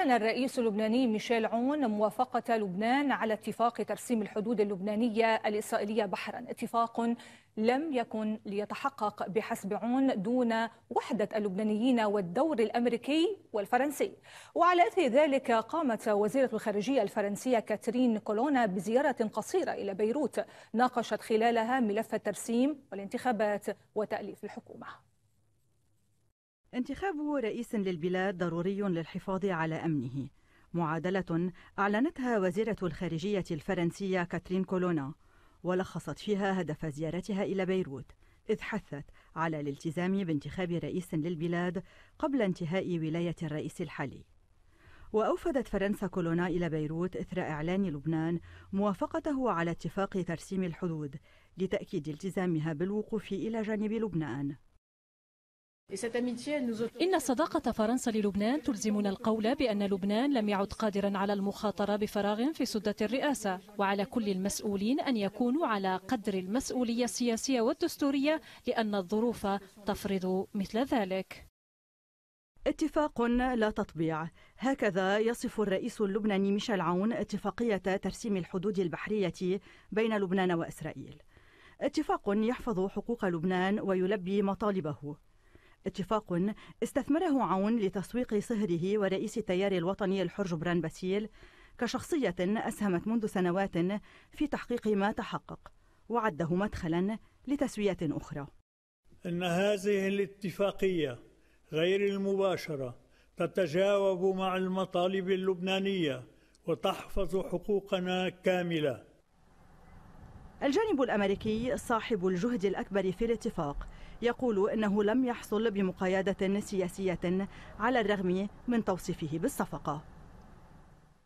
كان الرئيس اللبناني ميشيل عون موافقة لبنان على اتفاق ترسيم الحدود اللبنانية الإسرائيلية بحرا اتفاق لم يكن ليتحقق بحسب عون دون وحدة اللبنانيين والدور الأمريكي والفرنسي وعلى أثر ذلك قامت وزيرة الخارجية الفرنسية كاترين كولونا بزيارة قصيرة إلى بيروت ناقشت خلالها ملف الترسيم والانتخابات وتأليف الحكومة انتخاب رئيس للبلاد ضروري للحفاظ على امنه معادله اعلنتها وزيره الخارجيه الفرنسيه كاترين كولونا ولخصت فيها هدف زيارتها الى بيروت إذ حثت على الالتزام بانتخاب رئيس للبلاد قبل انتهاء ولاية الرئيس الحالي. وأوفدت فرنسا كولونا إلى بيروت إثر إعلان لبنان موافقته على اتفاق ترسيم الحدود لتأكيد التزامها بالوقوف إلى جانب لبنان. إن صداقة فرنسا للبنان تلزمنا القول بأن لبنان لم يعد قادرا على المخاطرة بفراغ في سدة الرئاسة وعلى كل المسؤولين أن يكونوا على قدر المسؤولية السياسية والدستورية لأن الظروف تفرض مثل ذلك اتفاق لا تطبيع هكذا يصف الرئيس اللبناني ميشيل عون اتفاقية ترسيم الحدود البحرية بين لبنان وإسرائيل اتفاق يحفظ حقوق لبنان ويلبي مطالبه اتفاق استثمره عون لتسويق صهره ورئيس التيار الوطني الحر جبران باسيل كشخصية أسهمت منذ سنوات في تحقيق ما تحقق وعده مدخلا لتسوية أخرى إن هذه الاتفاقية غير المباشرة تتجاوب مع المطالب اللبنانية وتحفظ حقوقنا كاملة الجانب الأمريكي صاحب الجهد الأكبر في الاتفاق يقول إنه لم يحصل بمقايدة سياسية على الرغم من توصيفه بالصفقة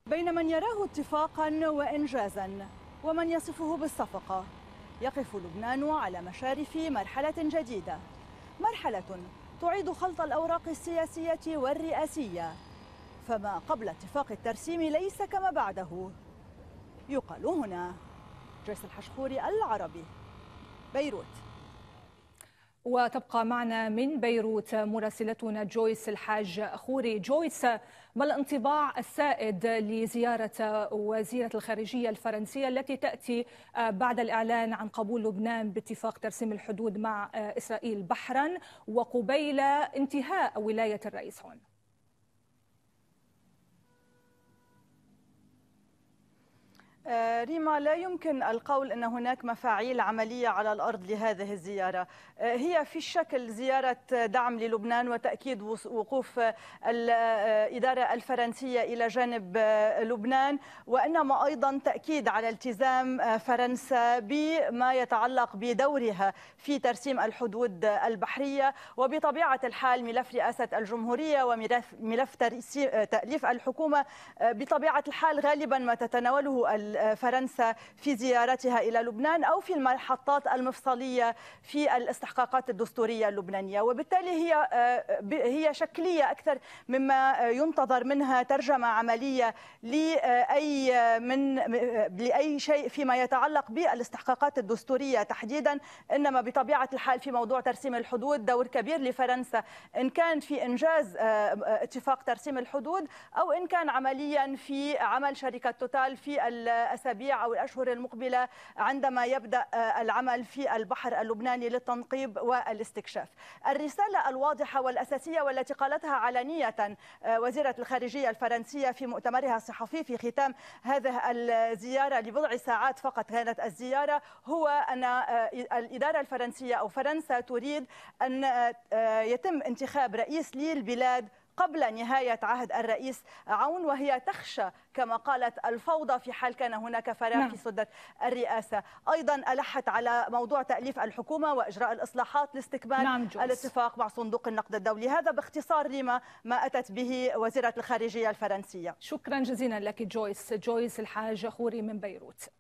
بين من يراه اتفاقا وإنجازا ومن يصفه بالصفقة يقف لبنان على مشارف مرحلة جديدة مرحلة تعيد خلط الأوراق السياسية والرئاسية فما قبل اتفاق الترسيم ليس كما بعده يقال هنا جيسن حشخوري العربي بيروت وتبقى معنا من بيروت مراسلتنا جويس الحاج خوري جويس ما الانطباع السائد لزيارة وزيرة الخارجية الفرنسية التي تأتي بعد الإعلان عن قبول لبنان باتفاق ترسيم الحدود مع إسرائيل بحرا وقبيل انتهاء ولاية الرئيس هون آه، ريما لا يمكن القول أن هناك مفاعيل عملية على الأرض لهذه الزيارة آه، هي في الشكل زيارة دعم للبنان وتأكيد وقوف الإدارة آه، الفرنسية إلى جانب لبنان وإنما أيضا تأكيد على التزام فرنسا بما يتعلق بدورها في ترسيم الحدود البحرية وبطبيعة الحال ملف رئاسة الجمهورية وملف تأليف الحكومة بطبيعة الحال غالبا ما تتناوله فرنسا في زيارتها إلى لبنان أو في المحطات المفصلية في الاستحقاقات الدستورية اللبنانية وبالتالي هي آه، هي شكلية أكثر مما ينتظر منها ترجمة عملية لأي من لأي شيء فيما يتعلق بالاستحقاقات الدستورية تحديدا إنما بطبيعة الحال في موضوع ترسيم الحدود دور كبير لفرنسا إن كان في إنجاز آه، اتفاق ترسيم الحدود أو إن كان عمليا في عمل شركة توتال في الأسابيع أو الأشهر المقبلة عندما يبدأ آه، العمل في البحر اللبناني للتنقيب والاستكشاف الرسالة الواضحة والأساسية والتي قالتها علانية آه، وزيرة الخارجية الفرنسية في مؤتمرها الصحفي في ختام هذه الزيارة لبضع ساعات فقط كانت الزيارة هو أن آه، الإدارة الفرنسية أو فرنسا تريد أن يتم انتخاب رئيس للبلاد قبل نهاية عهد الرئيس عون وهي تخشى كما قالت الفوضى في حال كان هناك فراغ نعم. في سدة الرئاسة أيضا ألحت على موضوع تأليف الحكومة وإجراء الإصلاحات لاستكمال نعم الاتفاق مع صندوق النقد الدولي هذا باختصار لما ما أتت به وزيرة الخارجية الفرنسية شكرا جزيلا لك جويس جويس الحاج خوري من بيروت